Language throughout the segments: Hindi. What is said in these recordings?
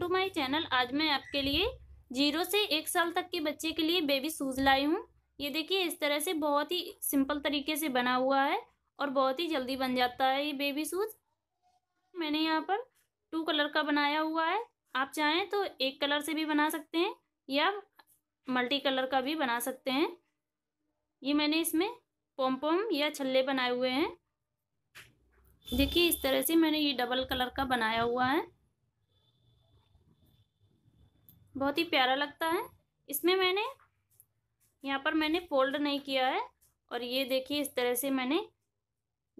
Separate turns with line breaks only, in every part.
टू माय चैनल आज मैं आपके लिए जीरो से एक साल तक के बच्चे के लिए बेबी शूज़ लाई हूँ ये देखिए इस तरह से बहुत ही सिंपल तरीके से बना हुआ है और बहुत ही जल्दी बन जाता है ये बेबी शूज़ मैंने यहाँ पर टू कलर का बनाया हुआ है आप चाहें तो एक कलर से भी बना सकते हैं या मल्टी कलर का भी बना सकते हैं ये मैंने इसमें पोम पोम या छल्ले बनाए हुए हैं देखिए इस तरह से मैंने ये डबल कलर का बनाया हुआ है बहुत ही प्यारा लगता है इसमें मैंने यहाँ पर मैंने फोल्ड नहीं किया है और ये देखिए इस तरह से मैंने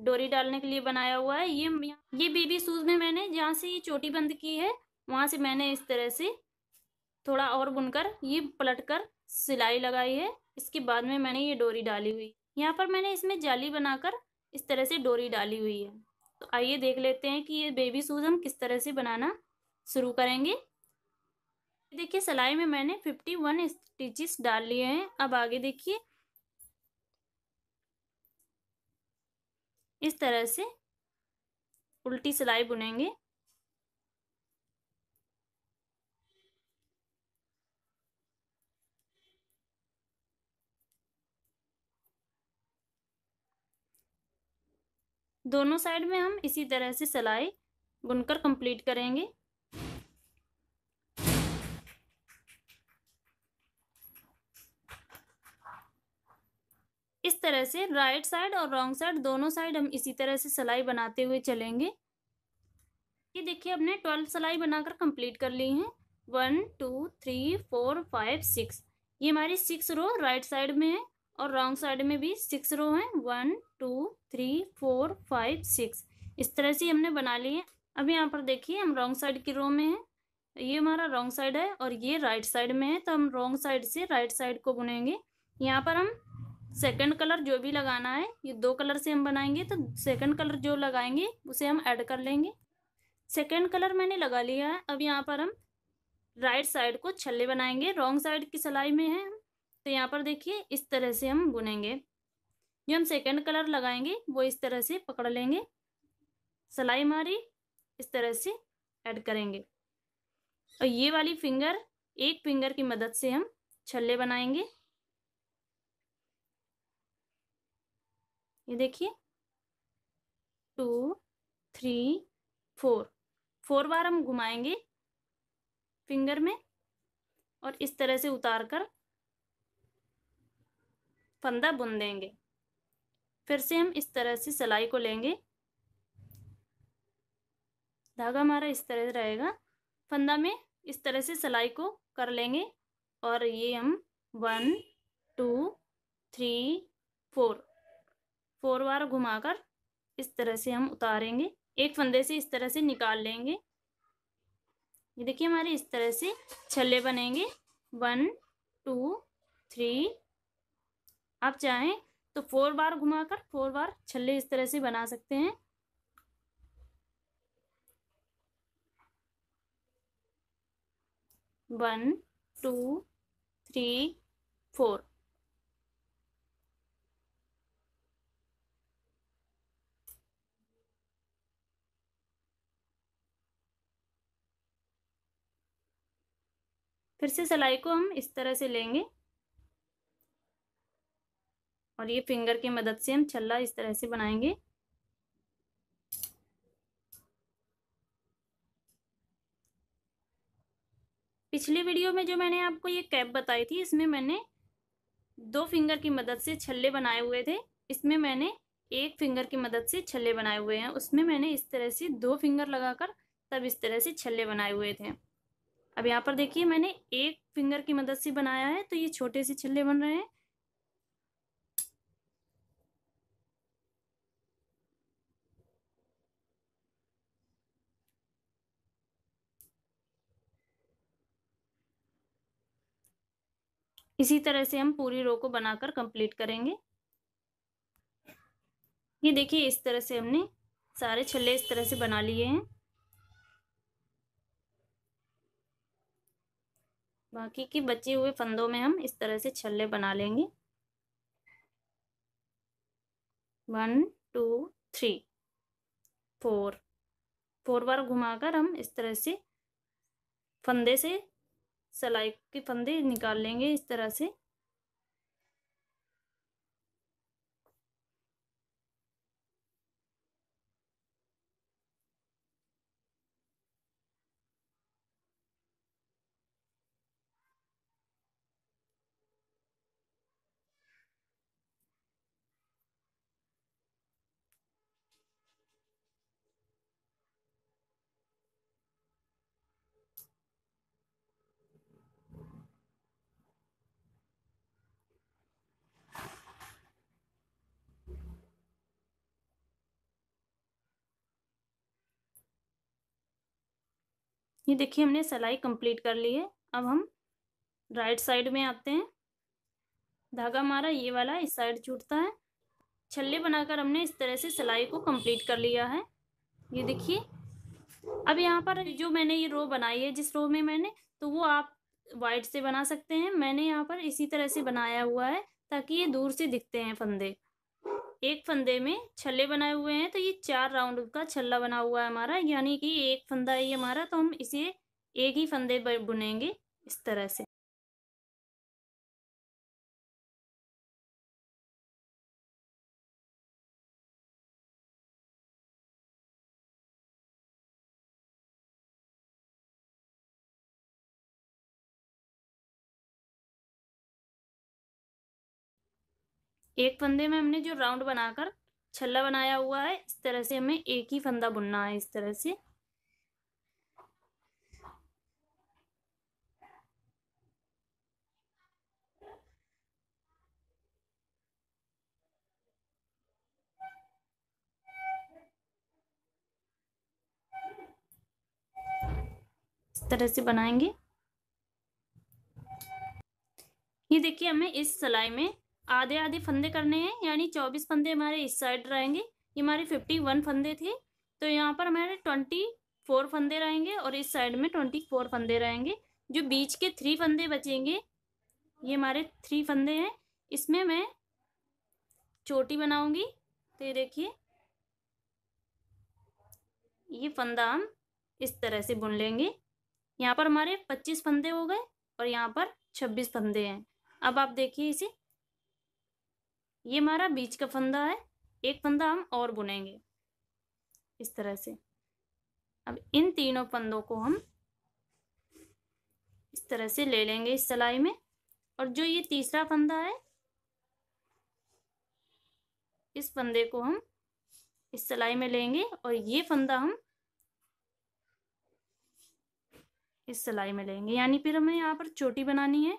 डोरी डालने के लिए बनाया हुआ है ये ये बेबी शूज में मैंने जहाँ से ये चोटी बंद की है वहाँ से मैंने इस तरह से थोड़ा और बुनकर ये पलटकर सिलाई लगाई है इसके बाद में मैंने ये डोरी डाली हुई यहाँ पर मैंने इसमें जाली बनाकर इस तरह से डोरी डाली हुई है तो आइए देख लेते हैं कि ये बेबी शूज हम किस तरह से बनाना शुरू करेंगे देखिए सिलाई में मैंने फिफ्टी वन स्टिचेस डाल लिए हैं अब आगे देखिए इस तरह से उल्टी सिलाई बुनेंगे दोनों साइड में हम इसी तरह से सिलाई बुनकर कंप्लीट करेंगे इस तरह से राइट साइड और रॉन्ग साइड दोनों साइड हम इसी तरह से सिलाई बनाते हुए चलेंगे ये देखिए हमने ट्वेल्व सिलाई बनाकर कंप्लीट कर ली है one two three four five six ये हमारी सिक्स रो राइट साइड में है और रॉन्ग साइड में भी सिक्स रो हैं one two three four five six इस तरह से हमने बना ली है अब यहाँ पर देखिए हम रॉन्ग साइड की रो में हैं ये हमारा रॉन्ग साइड है और ये राइट साइड में है तो हम रॉन्ग साइड से राइट साइड को बुनेंगे यहाँ पर हम सेकंड कलर जो भी लगाना है ये दो कलर से हम बनाएंगे तो सेकंड कलर जो लगाएंगे उसे हम ऐड कर लेंगे सेकंड कलर मैंने लगा लिया है अब यहाँ पर हम राइट साइड को छल्ले बनाएंगे रॉन्ग साइड की सिलाई में है तो यहाँ पर देखिए इस तरह से हम बुनेंगे जो हम सेकंड कलर लगाएंगे वो इस तरह से पकड़ लेंगे सिलाई मारी इस तरह से ऐड करेंगे और ये वाली फिंगर एक फिंगर की मदद से हम छल्ले बनाएंगे ये देखिए टू थ्री फोर फोर बार हम घुमाएंगे फिंगर में और इस तरह से उतार कर फंदा बुन देंगे फिर से हम इस तरह से सिलाई को लेंगे धागा हमारा इस तरह रहेगा फंदा में इस तरह से सिलाई को कर लेंगे और ये हम one two three four four बार घुमाकर इस तरह से हम उतारेंगे एक फंदे से इस तरह से निकाल लेंगे ये देखिए हमारे इस तरह से छल्ले बनेंगे वन टू थ्री आप चाहें तो फोर बार घुमाकर फोर बार छल्ले इस तरह से बना सकते हैं वन टू थ्री फोर फिर से सिलाई को हम इस तरह से लेंगे और ये फिंगर की मदद से हम छल्ला इस तरह से बनाएंगे पिछली वीडियो में जो मैंने आपको ये कैप बताई थी इसमें मैंने दो फिंगर की मदद से छल्ले बनाए हुए थे इसमें मैंने एक फिंगर की मदद से छल्ले बनाए हुए हैं उसमें मैंने इस तरह से दो फिंगर लगाकर तब इस तरह से छल्ले बनाए हुए थे अब यहाँ पर देखिए मैंने एक फिंगर की मदद से बनाया है तो ये छोटे से छिल्ले बन रहे हैं इसी तरह से हम पूरी रो को बनाकर कंप्लीट करेंगे ये देखिए इस तरह से हमने सारे छल्ले इस तरह से बना लिए हैं बाकी के बचे हुए फंदों में हम इस तरह से छल्ले बना लेंगे one two three four four बार घुमाकर हम इस तरह से फंदे से सलाई के फंदे निकाल लेंगे इस तरह से ये देखिए हमने सिलाई कंप्लीट कर ली है अब हम राइट साइड में आते हैं धागा हमारा ये वाला इस साइड छूटता है छल्ले बनाकर हमने इस तरह से सिलाई को कंप्लीट कर लिया है ये देखिए अब यहाँ पर जो मैंने ये रो बनाई है जिस रो में मैंने तो वो आप वाइट से बना सकते हैं मैंने यहाँ पर इसी तरह से बनाया हुआ है ताकि ये दूर से दिखते हैं फंदे एक फंदे में छल्ले बनाए हुए हैं तो ये चार राउंड का छल्ला बना हुआ है हमारा यानी कि एक फंदा है ये हमारा तो हम इसे एक ही फंदे पर बुनेंगे इस तरह से एक फंदे में हमने जो राउंड बनाकर छल्ला बनाया हुआ है इस तरह से हमें एक ही फंदा बुनना है इस तरह से तरह से बनाएंगे ये देखिए हमें इस सिलाई में आधे आधे फंदे करने हैं यानी चौबीस फंदे हमारे इस साइड रहेंगे ये हमारे फिफ्टी वन फंदे थे तो यहाँ पर हमारे ट्वेंटी फोर फंदे रहेंगे और इस साइड में ट्वेंटी फोर फंदे रहेंगे जो बीच के थ्री फंदे बचेंगे ये हमारे थ्री फंदे हैं इसमें मैं चोटी बनाऊंगी तो ये देखिए ये फंदा हम इस तरह से बुन लेंगे यहाँ पर हमारे पच्चीस फंदे हो गए और यहाँ पर छब्बीस फंदे हैं अब आप देखिए इसे ये हमारा बीच का फंदा है एक फंदा हम और बुनेंगे इस तरह से अब इन तीनों फंदों को हम इस तरह से ले लेंगे इस सिलाई में और जो ये तीसरा फंदा है इस फंदे को हम इस सिलाई में लेंगे और ये फंदा हम इस सिलाई में लेंगे यानी फिर हमें यहाँ पर चोटी बनानी है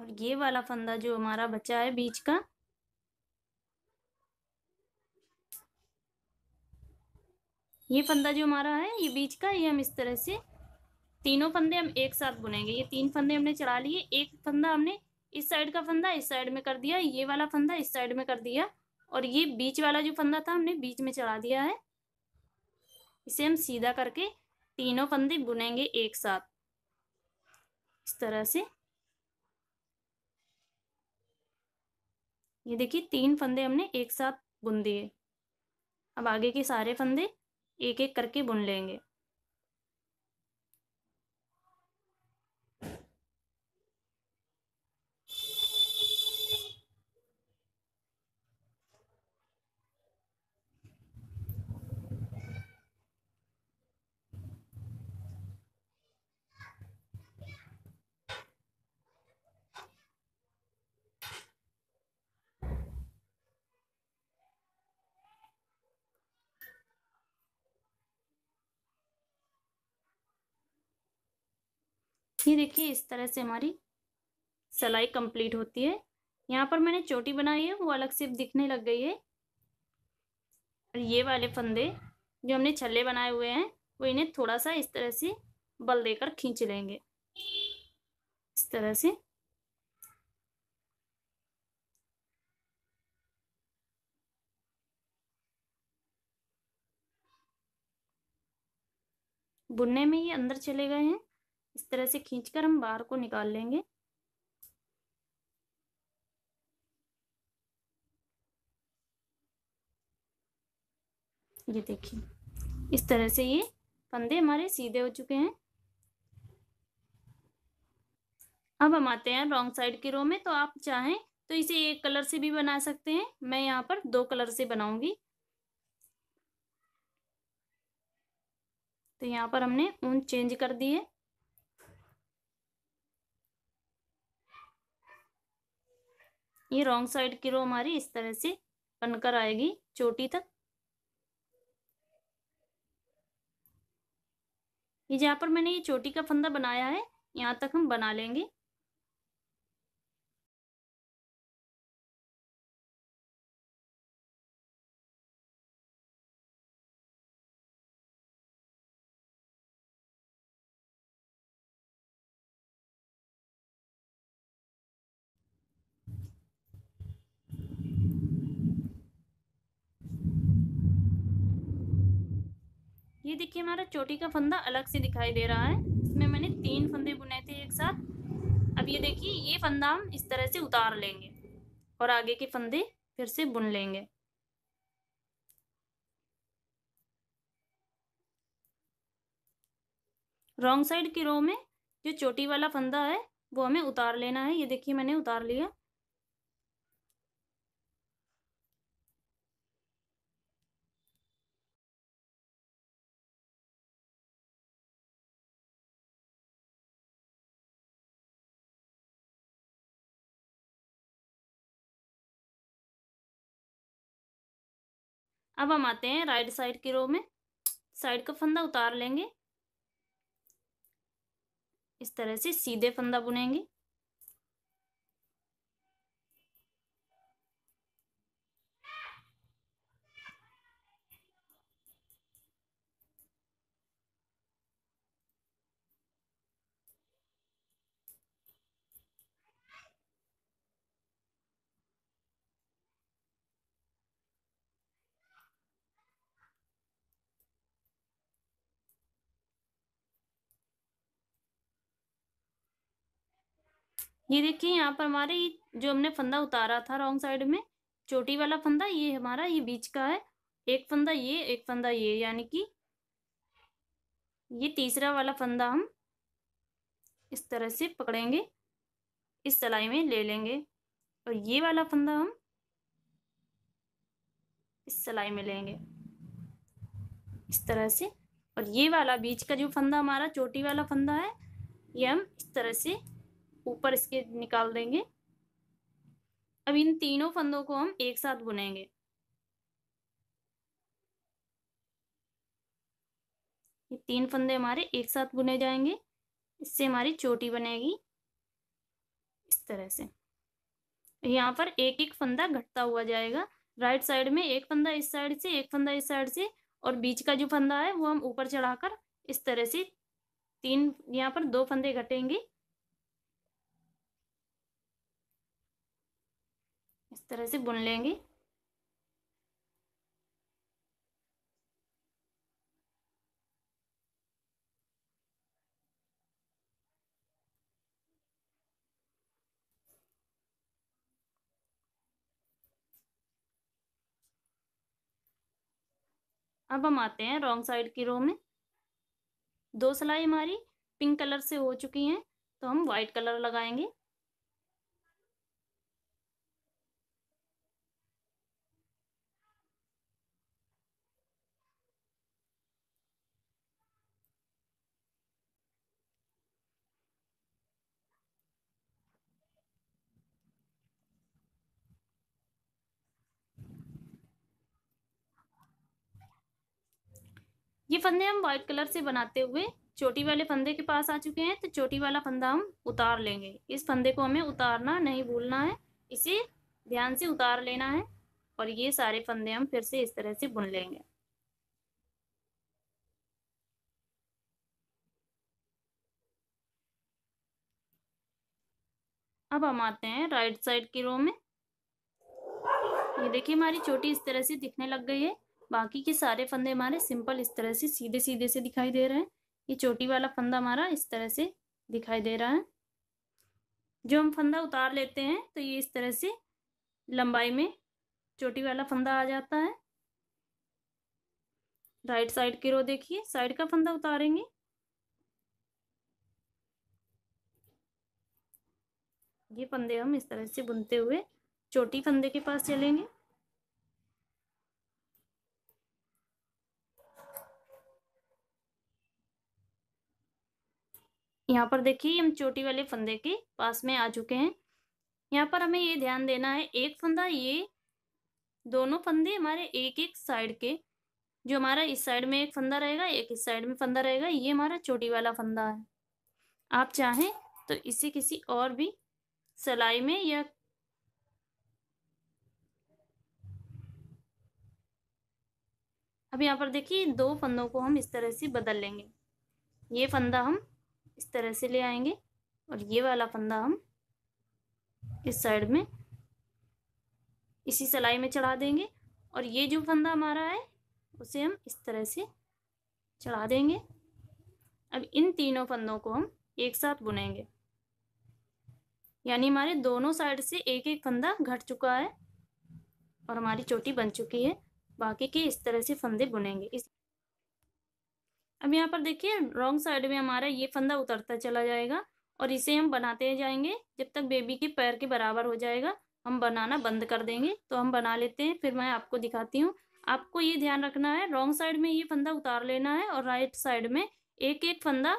और ये वाला फंदा जो हमारा बचा है बीच का ये फंदा जो हमारा है ये बीच का ये हम इस तरह से तीनों फंदे हम एक साथ बुनेंगे ये तीन फंदे हमने चढ़ा लिए एक फंदा हमने इस साइड का फंदा इस साइड में कर दिया ये वाला फंदा इस साइड में कर दिया और ये बीच वाला जो फंदा था हमने बीच में चढ़ा दिया है इसे हम सीधा करके तीनों फंदे बुनेंगे एक साथ इस तरह से ये देखिए तीन फंदे हमने एक साथ बुन दिए अब आगे के सारे फंदे एक एक करके बुन लेंगे ये देखिए इस तरह से हमारी सलाई कंप्लीट होती है यहाँ पर मैंने चोटी बनाई है वो अलग से दिखने लग गई है और ये वाले फंदे जो हमने छल्ले बनाए हुए हैं वो इन्हें थोड़ा सा इस तरह से बल देकर खींच लेंगे इस तरह से बुनने में ये अंदर चले गए हैं इस तरह से खींचकर हम बाहर को निकाल लेंगे ये देखिए इस तरह से ये फंदे हमारे सीधे हो चुके हैं अब हम आते हैं रॉन्ग साइड की रो में तो आप चाहें तो इसे एक कलर से भी बना सकते हैं मैं यहाँ पर दो कलर से बनाऊंगी तो यहाँ पर हमने ऊन चेंज कर दी है ये रॉन्ग साइड की रो हमारी इस तरह से बनकर आएगी चोटी तक ये जहाँ पर मैंने ये चोटी का फंदा बनाया है यहाँ तक हम बना लेंगे ये देखिए हमारा चोटी का फंदा अलग से दिखाई दे रहा है इसमें मैंने तीन फंदे बुने थे एक साथ अब ये देखिए ये फंदा हम इस तरह से उतार लेंगे और आगे के फंदे फिर से बुन लेंगे रॉन्ग साइड की रो में जो चोटी वाला फंदा है वो हमें उतार लेना है ये देखिए मैंने उतार लिया अब हम आते हैं राइट साइड की रो में साइड का फंदा उतार लेंगे इस तरह से सीधे फंदा बुनेंगे ये देखिए यहाँ पर हमारे जो हमने फंदा उतारा था रॉन्ग साइड में चोटी वाला फंदा ये हमारा ये बीच का है एक फंदा ये एक फंदा ये यानी कि ये तीसरा वाला फंदा हम इस तरह से पकड़ेंगे इस सलाई में ले लेंगे और ये वाला फंदा हम इस सलाई में लेंगे इस तरह से और ये वाला बीच का जो फंदा हमारा चोटी वाला फंदा है ये हम इस तरह से ऊपर इसके निकाल देंगे अब इन तीनों फंदों को हम एक साथ बुनेंगे ये तीन फंदे हमारे एक साथ बुने जाएंगे इससे हमारी चोटी बनेगी इस तरह से यहाँ पर एक एक फंदा घटता हुआ जाएगा राइट साइड में एक फंदा इस साइड से एक फंदा इस साइड से और बीच का जो फंदा है वो हम ऊपर चढ़ाकर इस तरह से तीन यहाँ पर दो फंदे घटेंगे तरह से बुन लेंगे अब हम आते हैं रॉन्ग साइड की रो में दो सिलाई हमारी पिंक कलर से हो चुकी हैं तो हम वाइट कलर लगाएंगे फंदे हम व्हाइट कलर से बनाते हुए चोटी वाले फंदे के पास आ चुके हैं तो चोटी वाला फंदा हम उतार लेंगे इस फंदे को हमें उतारना नहीं भूलना है इसे ध्यान से उतार लेना है और ये सारे फंदे हम फिर से इस तरह से बुन लेंगे अब हम आते हैं राइट साइड की रो में ये देखिए हमारी चोटी इस तरह से दिखने लग गई है बाकी के सारे फंदे हमारे सिंपल इस तरह से सीधे सीधे से दिखाई दे रहे हैं ये चोटी वाला फंदा हमारा इस तरह से दिखाई दे रहा है जो हम फंदा उतार लेते हैं तो ये इस तरह से लंबाई में चोटी वाला फंदा आ जाता है राइट साइड की रो देखिए साइड का फंदा उतारेंगे ये फंदे हम इस तरह से बुनते हुए चोटी फंदे के पास चलेंगे यहाँ पर देखिए हम चोटी वाले फंदे के पास में आ चुके हैं यहाँ पर हमें ये ध्यान देना है एक फंदा ये दोनों फंदे हमारे एक एक साइड के जो हमारा इस साइड में एक फंदा रहेगा एक इस साइड में फंदा रहेगा ये हमारा चोटी वाला फंदा है आप चाहें तो इसे किसी और भी सलाई में या अब यहाँ पर देखिए दो फंदों को हम इस तरह से बदल लेंगे ये फंदा हम इस तरह से ले आएंगे और ये वाला फंदा हम इस साइड में इसी सलाई में चढ़ा देंगे और ये जो फंदा हमारा है उसे हम इस तरह से चढ़ा देंगे अब इन तीनों फंदों को हम एक साथ बुनेंगे यानी हमारे दोनों साइड से एक एक फंदा घट चुका है और हमारी चोटी बन चुकी है बाकी के इस तरह से फंदे बुनेंगे इस अब यहाँ पर देखिए रॉन्ग साइड में हमारा ये फंदा उतरता चला जाएगा और इसे हम बनाते जाएंगे जब तक बेबी के पैर के बराबर हो जाएगा हम बनाना बंद कर देंगे तो हम बना लेते हैं फिर मैं आपको दिखाती हूँ आपको ये ध्यान रखना है रॉन्ग साइड में ये फंदा उतार लेना है और राइट साइड में एक एक फंदा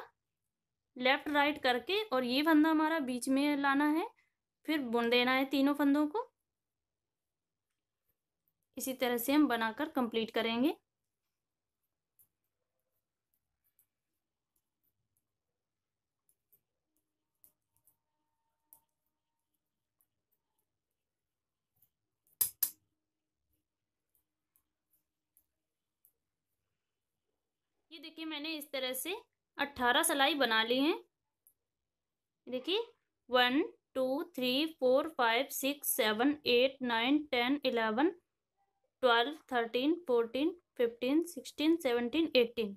लेफ्ट राइट करके और ये फंदा हमारा बीच में लाना है फिर बुन देना है तीनों फंदों को इसी तरह से हम बनाकर कंप्लीट करेंगे ये देखिए मैंने इस तरह से अट्ठारह सलाई बना ली हैं देखिए one two three four five six seven eight nine ten eleven twelve thirteen fourteen fifteen sixteen seventeen eighteen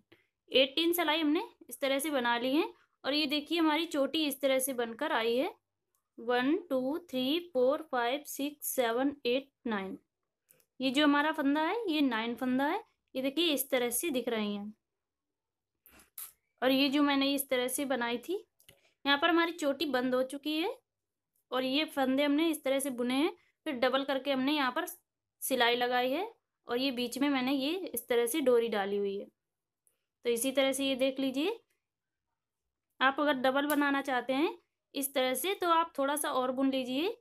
eighteen सलाई हमने इस तरह से बना ली है और ये देखिए हमारी चोटी इस तरह से बनकर आई है one two three four five six seven eight nine ये जो हमारा फंदा है ये नाइन फंदा है ये देखिए इस तरह से दिख रही हैं और ये जो मैंने इस तरह से बनाई थी यहाँ पर हमारी चोटी बंद हो चुकी है और ये फंदे हमने इस तरह से बुने हैं फिर डबल करके हमने यहाँ पर सिलाई लगाई है और ये बीच में मैंने ये इस तरह से डोरी डाली हुई है तो इसी तरह से ये देख लीजिए आप अगर डबल बनाना चाहते हैं इस तरह से तो आप थोड़ा सा और बुन लीजिए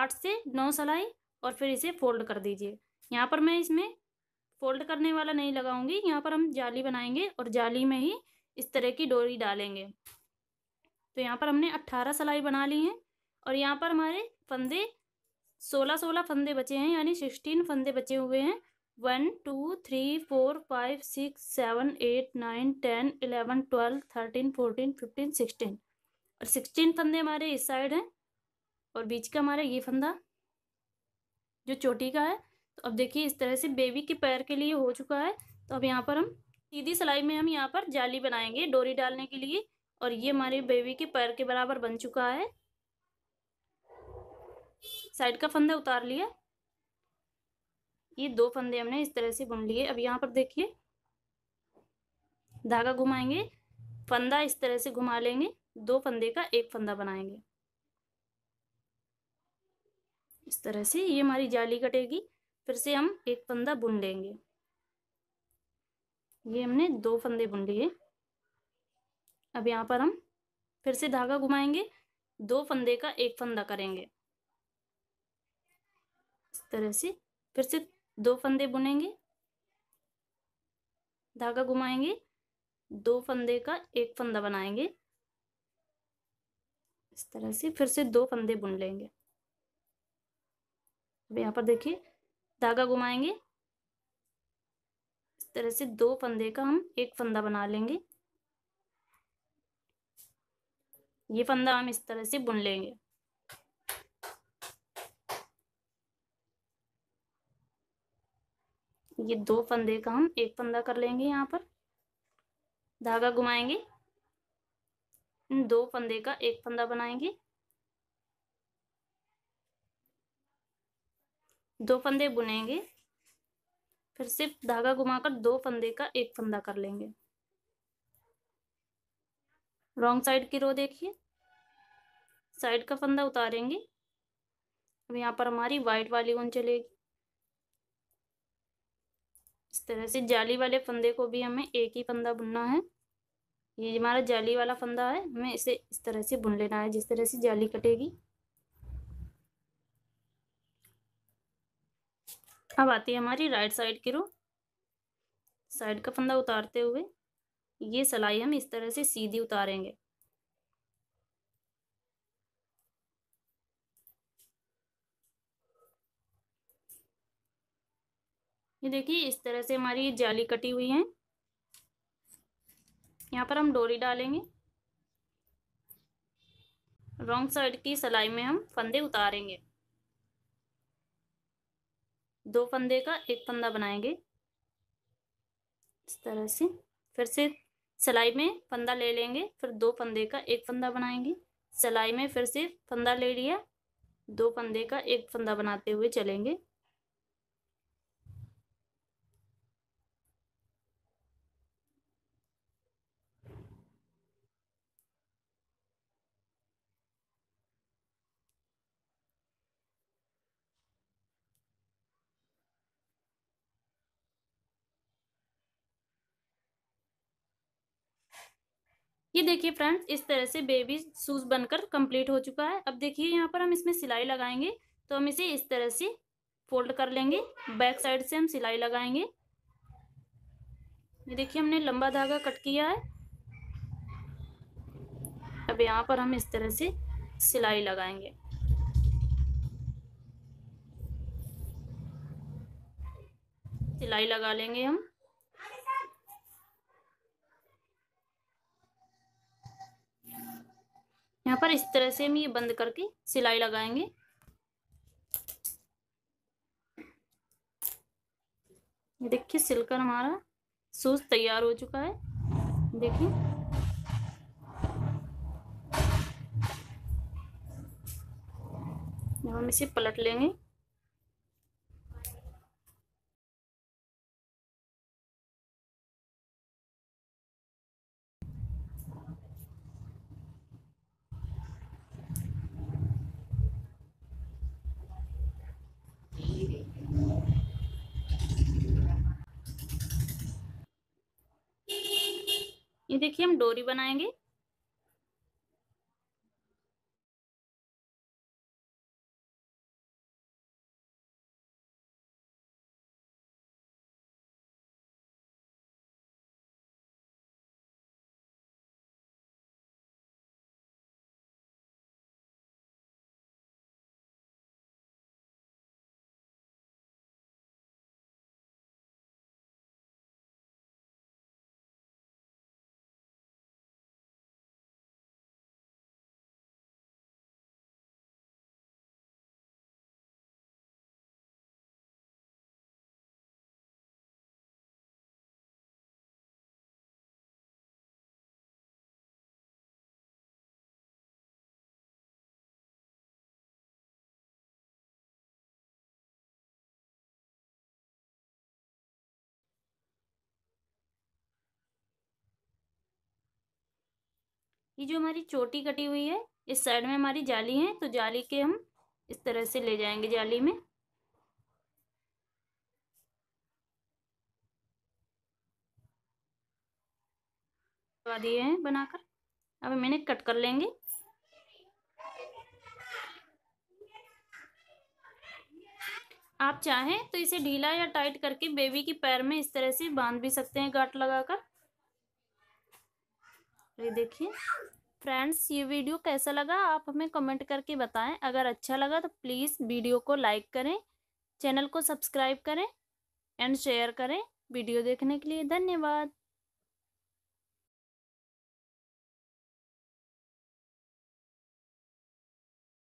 आठ से नौ सलाई और फिर इसे फोल्ड कर दीजिए यहाँ पर मैं इसमें फोल्ड करने वाला नहीं लगाऊंगी यहाँ पर हम जाली बनाएंगे और जाली में ही इस तरह की डोरी डालेंगे तो यहाँ पर हमने अट्ठारह सलाई बना ली है और यहाँ पर हमारे फंदे सोलह सोलह फंदे बचे हैं यानी सिक्सटीन फंदे बचे हुए हैं one two three four five six seven eight nine ten eleven twelve thirteen fourteen fifteen sixteen और सिक्सटीन फंदे हमारे इस साइड हैं और बीच का हमारा ये फंदा जो चोटी का है तो अब देखिए इस तरह से बेबी के पैर के लिए हो चुका है तो अब यहाँ पर हम सीधी सिलाई में हम यहाँ पर जाली बनाएंगे डोरी डालने के लिए और ये हमारे बेबी के पैर के बराबर बन चुका है साइड का फंदा उतार लिया ये दो फंदे हमने इस तरह से बुन लिए अब यहाँ पर देखिए धागा घुमाएंगे फंदा इस तरह से घुमा लेंगे दो फंदे का एक फंदा बनाएंगे इस तरह से ये हमारी जाली कटेगी फिर से हम एक फंदा बुन लेंगे ये हमने दो फंदे बुन लिए अब यहाँ पर हम फिर से धागा घुमाएंगे दो फंदे का एक फंदा करेंगे इस तरह से फिर से दो फंदे बुनेंगे धागा घुमाएंगे दो फंदे का एक फंदा बनाएंगे इस तरह से फिर से दो फंदे बुन लेंगे अब यहाँ पर देखिए धागा घुमाएंगे इस तरह से दो फंदे का हम एक फंदा बना लेंगे ये फंदा हम इस तरह से बुन लेंगे ये दो फंदे का हम एक फंदा कर लेंगे यहाँ पर धागा घुमाएंगे दो फंदे का एक फंदा बनाएंगे दो फंदे बुनेंगे फिर सिर्फ धागा घुमाकर दो फंदे का एक फंदा कर लेंगे रॉन्ग साइड की रो देखिए साइड का फंदा उतारेंगे अब यहाँ पर हमारी वाइट वाली ऊन चलेगी इस तरह से जाली वाले फंदे को भी हमें एक ही फंदा बुनना है ये हमारा जाली वाला फंदा है हमें इसे इस तरह से बुन लेना है जिस तरह से जाली कटेगी अब आती है हमारी राइट साइड की रो साइड का फंदा उतारते हुए ये सलाई हम इस तरह से सीधी उतारेंगे ये देखिए इस तरह से हमारी जाली कटी हुई है यहाँ पर हम डोरी डालेंगे रॉन्ग साइड की सलाई में हम फंदे उतारेंगे दो फंदे का एक फंदा बनाएंगे इस तरह से फिर से सिलाई में फंदा ले लेंगे फिर दो फंदे का एक फंदा बनाएंगे सिलाई में फिर से फंदा ले लिया दो फंदे का एक फंदा बनाते हुए चलेंगे ये देखिए फ्रेंड्स इस तरह से बेबी शूज बनकर कंप्लीट हो चुका है अब देखिए यहाँ पर हम इसमें सिलाई लगाएंगे तो हम इसे इस तरह से फोल्ड कर लेंगे बैक साइड से हम सिलाई लगाएंगे ये देखिए हमने लंबा धागा कट किया है अब यहाँ पर हम इस तरह से सिलाई लगाएंगे सिलाई लगा लेंगे हम यहाँ पर इस तरह से हम ये बंद करके सिलाई लगाएंगे देखिए सिलकर हमारा सूज तैयार हो चुका है देखिए हम इसे पलट लेंगे देखिए हम डोरी बनाएंगे ये जो हमारी चोटी कटी हुई है इस साइड में हमारी जाली है तो जाली के हम इस तरह से ले जाएंगे जाली में दिए हैं बनाकर अब हम इन्हें कट कर लेंगे आप चाहें तो इसे ढीला या टाइट करके बेबी की पैर में इस तरह से बांध भी सकते हैं गांठ लगाकर ये देखिए फ्रेंड्स ये वीडियो कैसा लगा आप हमें कमेंट करके बताएं अगर अच्छा लगा तो प्लीज़ वीडियो को लाइक करें चैनल को सब्सक्राइब करें एंड शेयर करें वीडियो देखने के लिए धन्यवाद